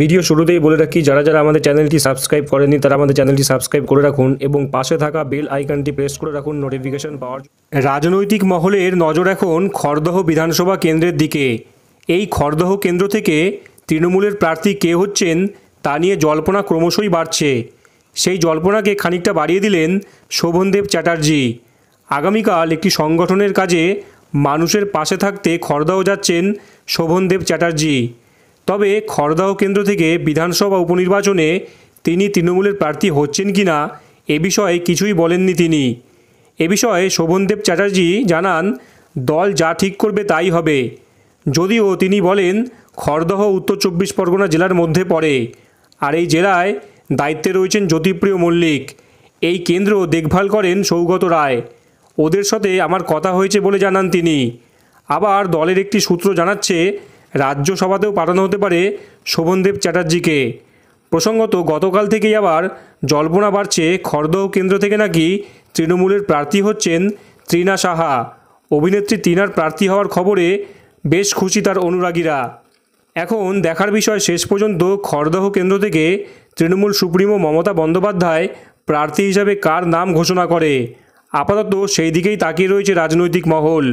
video শুরুতেই বলে রাখি যারা যারা আমাদের চ্যানেলটি সাবস্ক্রাইব করেনি তারা আমাদের চ্যানেলটি সাবস্ক্রাইব করে রাখুন এবং পাশে থাকা বেল আইকনটি প্রেস করে রাখুন নোটিফিকেশন পাওয়ার রাজনৈতিক মহলের নজর এখন খরদহ বিধানসভা কেন্দ্রের দিকে এই খড়দহ কেন্দ্র থেকে তৃণমূলের প্রার্থী কে হচ্ছেন তা নিয়ে জল্পনা ক্রমশই বাড়ছে সেই জল্পনাকে খানিকটা বাড়িয়ে দিলেন শোভনদেব চ্যাটার্জি আগামীকাল একটি সংগঠনের কাজে মানুষের পাশে থাকতে খড়দহ যাচ্ছেন শোভনদেব চ্যাটার্জি তবে খড়দাহ কেন্দ্র থেকে বিধানসভা উপনির্বাচনে তিনি তৃণমূলের প্রার্থী হচ্ছেন কি না এ বিষয়ে কিছুই বলেননি তিনি এ বিষয়ে শোভনদেব চ্যাটার্জি জানান দল যা ঠিক করবে তাই হবে যদিও তিনি বলেন খড়দহ উত্তর চব্বিশ পরগনা জেলার মধ্যে পড়ে আর এই জেলায় দায়িত্বে রয়েছেন জ্যোতিপ্রিয় মল্লিক এই কেন্দ্র দেখভাল করেন সৌগত রায় ওদের সাথে আমার কথা হয়েছে বলে জানান তিনি আবার দলের একটি সূত্র জানাচ্ছে রাজ্যসভাতেও পাঠানো হতে পারে শোভনদেব চ্যাটার্জিকে প্রসঙ্গত গতকাল থেকেই আবার জল্পনা বাড়ছে খড়দহ কেন্দ্র থেকে নাকি তৃণমূলের প্রার্থী হচ্ছেন ত্রিনা সাহা অভিনেত্রী তিনার প্রার্থী হওয়ার খবরে বেশ খুশি তার অনুরাগীরা এখন দেখার বিষয় শেষ পর্যন্ত খর্দহ কেন্দ্র থেকে তৃণমূল সুপ্রিমো মমতা বন্দ্যোপাধ্যায় প্রার্থী হিসাবে কার নাম ঘোষণা করে আপাতত সেই দিকেই তাকিয়ে রয়েছে রাজনৈতিক মহল